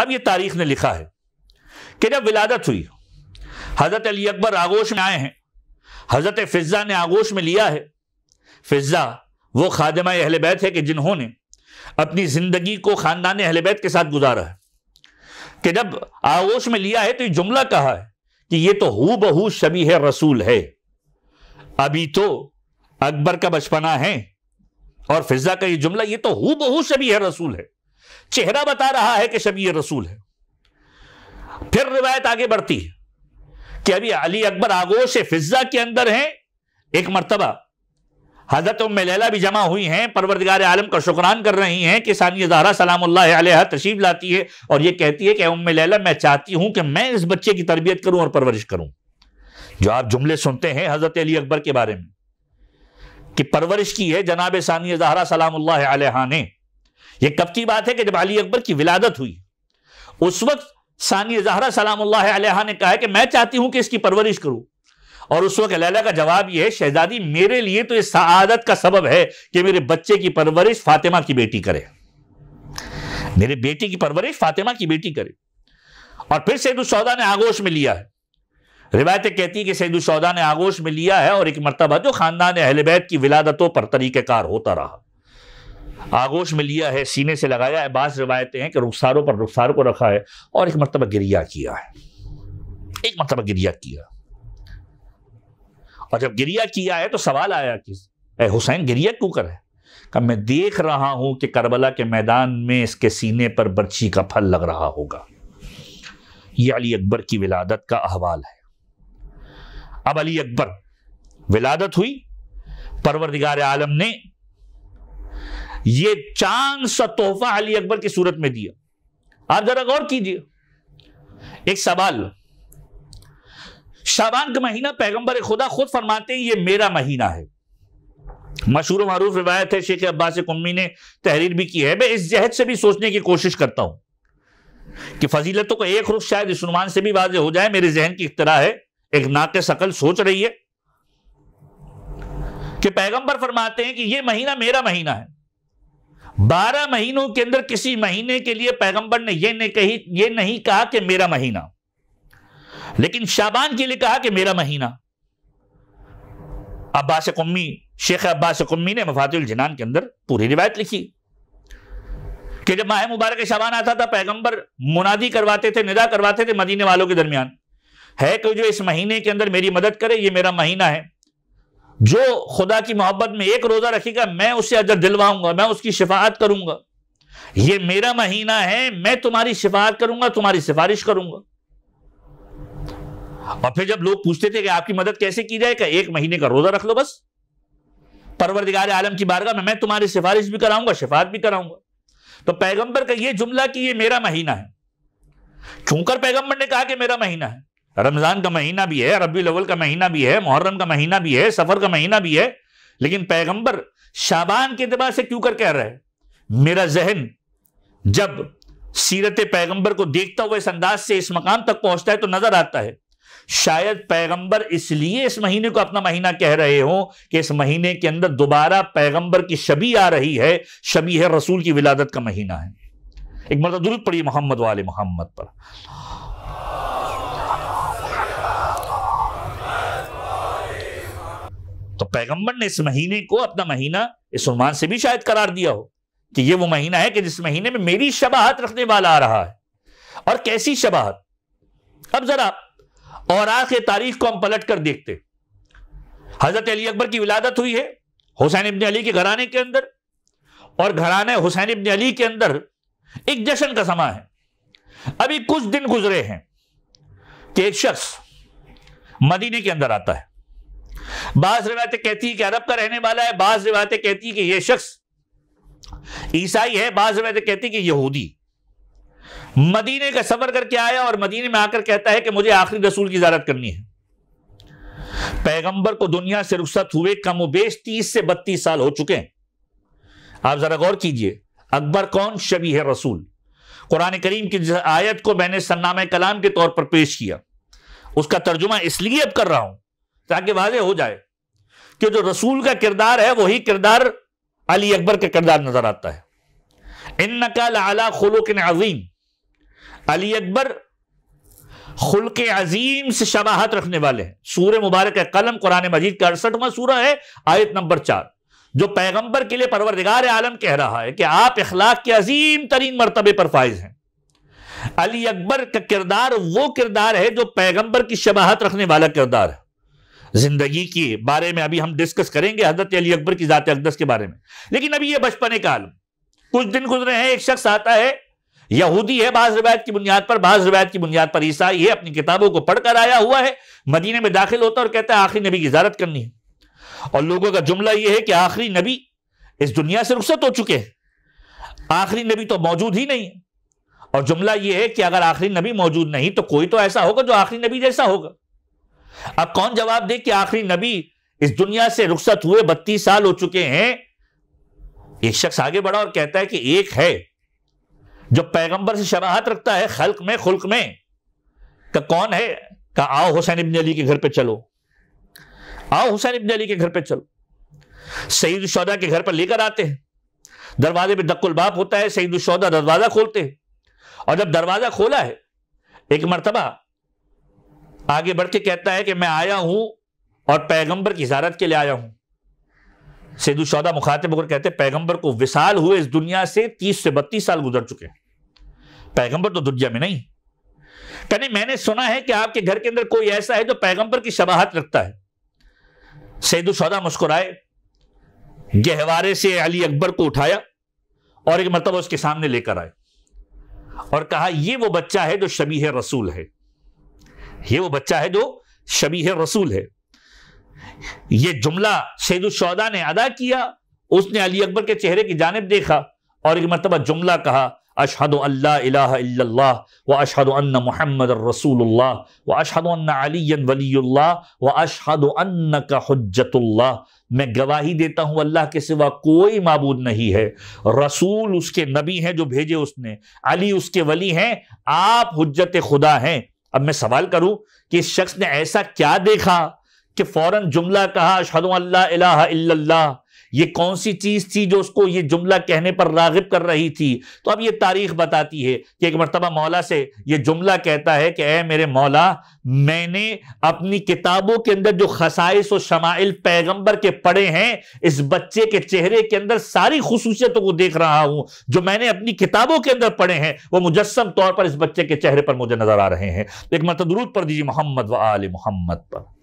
अब ये तारीख ने लिखा है कि जब विलादत हुई हज़रत अली अकबर आगोश में आए हैं हज़रत फिज़ा ने आगोश में लिया है फिज़ा वो खादमा अहल बैत है कि जिन्होंने अपनी ज़िंदगी को ख़ानदान अहल बैत के साथ गुजारा है कि जब आगोश में लिया है तो ये जुमला कहा है कि ये तो हु बहू शबी है रसूल है अभी तो अकबर का बचपना है और फिज़ा का ये जुमला ये तो हु बहू शबी है रसूल है चेहरा बता रहा है कि शबी रसूल है फिर रिवायत आगे बढ़ती है कि अभी अली अकबर आगोश फिजा के अंदर हैं एक मरतबा हजरत उम भी जमा हुई हैं परवरदगार आलम का शुक्रान कर रही हैं कि सानिया जहरा सलाम तशीफ लाती है और ये कहती है कि उम लैला मैं चाहती हूं कि मैं इस बच्चे की तरबियत करूं और परवरिश करूं जो आप जुमले सुनते हैं हजरत अली अकबर के बारे में कि परवरिश की है जनाब सानिया जहरा सलाम ने यह कब की बात है कि जब अली अकबर की विलादत हुई उस वक्त सानी जहरा सलाम ने कहा कि मैं चाहती हूं कि इसकी परवरिश करूं और उस वक्त लैला का जवाब यह है शहजादी मेरे लिए तो इस आदत का सबब है कि मेरे बच्चे की परवरिश फातिमा की बेटी करे मेरे बेटी की परवरिश फातिमा की बेटी करे और फिर सैदुलसौदा ने आगोश में लिया है रिवायतें कहती है कि सैदुलसौदा ने आगोश में लिया है और एक मरतबा जो खानदान अहलबैत की विलादतों पर तरीक़ेकार होता रहा आगोश में लिया है सीने से लगाया है बास रिवायतें हैं कि रुखसारों पर रुखसारों को रखा है और एक मरतबा गिरिया किया है एक मरतबा गिरिया किया और जब गिरिया किया है तो सवाल आया कि हुसैन गिरिया क्यों कर है कब मैं देख रहा हूं कि करबला के मैदान में इसके सीने पर बर्ची का फल लग रहा होगा यह अली अकबर की विलादत का अहवाल है अब अली अकबर विलादत हुई परवरदिगार आलम ने ये चांद सा तोहफा अली अकबर की सूरत में दिया आप जरा गौर कीजिए एक सवाल शाबान का महीना पैगंबर खुदा खुद फरमाते हैं ये मेरा महीना है मशहूर मरूफ रिवायत है शेख अब्बास कुम्मी ने तहरीर भी की है मैं इस जहद से भी सोचने की कोशिश करता हूं कि फजीलतों का एक रुख शायद इसमान से भी वाज हो जाए मेरे जहन की इतरा है एक नाक सकल सोच रही है कि पैगंबर फरमाते हैं कि यह महीना मेरा महीना है बारह महीनों के अंदर किसी महीने के लिए पैगंबर ने यह नहीं कही यह नहीं कहा कि मेरा महीना लेकिन शाबान के लिए कहा कि मेरा महीना अब्बास कुम्मी शेख अब्बास कुम्मी ने मफातुल जिनान के अंदर पूरी रिवायत लिखी कि जब माह मुबारक शाबान आता था पैगंबर मुनादी करवाते थे निदा करवाते थे मदीने वालों के दरमियान है कि जो इस महीने के अंदर मेरी मदद करे ये मेरा महीना है जो खुदा की मोहब्बत में एक रोज़ा रखेगा मैं उसे अजर दिलवाऊंगा मैं उसकी शिफात करूंगा ये मेरा महीना है मैं तुम्हारी शिफात करूंगा तुम्हारी सिफारिश करूंगा और फिर जब लोग पूछते थे कि आपकी मदद कैसे की जाए क्या एक महीने का रोज़ा रख लो बस परवरदिगार आलम की बारगाह में मैं तुम्हारी सिफारिश भी कराऊंगा शिफात भी कराऊंगा तो पैगंबर का ये जुमला कि ये मेरा महीना है क्योंकर पैगंबर ने कहा कि मेरा महीना है रमज़ान का महीना भी है रबी लवल का महीना भी है मुहर्रम का महीना भी है सफ़र का महीना भी है लेकिन पैगंबर शाबान के अतबार से क्यों कर कह रहा है मेरा जहन जब सीरत पैगंबर को देखता हुआ इस अंदाज से इस मकाम तक पहुंचता है तो नजर आता है शायद पैगंबर इसलिए इस महीने को अपना महीना कह रहे हो कि इस महीने के अंदर दोबारा पैगंबर की शबी आ रही है शबी है रसूल की विलादत का महीना है एक मतलब दुरुद मोहम्मद वाले मोहम्मद पर तो पैगंबर ने इस महीने को अपना महीना इस उमान से भी शायद करार दिया हो कि ये वो महीना है कि जिस महीने में मेरी शबाहत रखने वाला आ रहा है और कैसी शबाहत अब जरा और आखिर तारीख को हम पलट कर देखते हजरत अली अकबर की विलादत हुई है हुसैन इबन अली के घराने के अंदर और घराने हुसैन इबन अली के अंदर एक जश्न का समा है अभी कुछ दिन गुजरे हैं कि एक शख्स मदीने के अंदर आता है बाज रिवायतें कहती है कि अरब का रहने वाला है बाज रिवायतें कहती है कि यह शख्स ईसाई है बाज रिवायतें कहती है कि यहूदी मदीने का सफर करके आया और मदीने में आकर कहता है कि मुझे आखिरी रसूल की इजाजत करनी है पैगंबर को दुनिया से रुख्सत हुए कमोबेश तीस से बत्तीस साल हो चुके हैं आप जरा गौर कीजिए अकबर कौन शबी है रसूल कुरान करीम की आयत को मैंने सन्नाम कलाम के तौर पर पेश किया उसका तर्जुमा इसलिए अब कर रहा हूं ताकि वाजे हो जाए कि जो रसूल का किरदार है वही किरदार अली अकबर का किरदार नजर आता है इन नकल आला खुलो के अजीम अली अकबर खुल के अजीम से शबाहत रखने वाले हैं सूर्य मुबारक कलम कुरान मजीद का अड़सठवा सूरह है आयत नंबर चार जो पैगंबर के लिए परवरदिगार आलम कह रहा है कि आप इखलाक के अजीम तरीन मरतबे पर फायज हैं अली अकबर का किरदार वो किरदार है जो पैगंबर की शबाहत रखने वाला किरदार है जिंदगी के बारे में अभी हम डिस्कस करेंगे हजरत अली अकबर की ज़ात अकदस के बारे में लेकिन अभी ये बचपने का आलम कुछ दिन गुजरे हैं एक शख्स आता है यहूदी है बाज रवायत की बुनियाद पर बाज रवायत की बुनियाद पर ईसाई है अपनी किताबों को पढ़कर आया हुआ है मदीने में दाखिल होता है और कहता है आखिरी नबी की इजारत करनी है और लोगों का जुमला यह है कि आखिरी नबी इस दुनिया से रुखसत हो चुके हैं आखिरी नबी तो मौजूद ही नहीं है और जुमला यह है कि अगर आखिरी नबी मौजूद नहीं तो कोई तो ऐसा होगा जो आखिरी नबी जैसा होगा अब कौन जवाब दे कि आखिरी नबी इस दुनिया से रुखसत हुए बत्तीस साल हो चुके हैं एक शख्स आगे बढ़ा और कहता है कि एक है जो पैगंबर से शराहत रखता है खल्क में खुल्क में का तो कौन है का आओ हुसैन इबन अली के घर पे चलो आओ हुसैन इबन अली के घर पे चलो सईद शौदा के घर पर लेकर आते हैं दरवाजे पे दक्कुल बाप होता है सईद शौदा दरवाजा खोलते हैं और जब दरवाजा खोला है एक मरतबा आगे बढ़ के कहता है कि मैं आया हूं और पैगंबर की हजारत के लिए आया हूं सैदु शौदा मुखातिब होकर कहते हैं पैगंबर को विशाल हुए इस दुनिया से तीस से बत्तीस साल गुजर चुके हैं पैगंबर तो दुनिया में नहीं कहने मैंने सुना है कि आपके घर के अंदर कोई ऐसा है जो पैगंबर की शबाहत रखता है सैदु शौदा मुस्कुराए गहवारे से अली अकबर को उठाया और एक मरतबा उसके सामने लेकर आए और कहा यह वो बच्चा है जो शबी है रसूल है ये वो बच्चा है जो शबी है रसूल है ये जुमला सैदुलशौदा ने अदा किया उसने अली अकबर के चेहरे की जानब देखा और एक मरतबा जुमला कहा अशहद अल्लाह व अशहद महमद रसूल व अशहद व अशहद हजतुल्ला मैं गवाही देता हूँ अल्लाह के सिवा कोई मबूद नहीं है रसूल उसके नबी हैं जो भेजे उसने अली उसके वली हैं आप हजत खुदा हैं अब मैं सवाल करूं कि इस शख्स ने ऐसा क्या देखा कि फौरन जुमला कहा अशहद अल्लाह ये कौन सी चीज थी जो उसको ये जुमला कहने पर रागिब कर रही थी तो अब ये तारीख बताती है कि एक मरतबा मौला से ये जुमला कहता है कि ए मेरे मौला मैंने अपनी किताबों के अंदर जो खसाइस और शमाइल पैगंबर के पढ़े हैं इस बच्चे के चेहरे के अंदर सारी खसूसियतों को देख रहा हूं जो मैंने अपनी किताबों के अंदर पढ़े हैं वो मुजस्म तौर पर इस बच्चे के चेहरे पर मुझे नजर आ रहे हैं तो एक मरतदरूद पर दीजिए मोहम्मद व आल मोहम्मद पर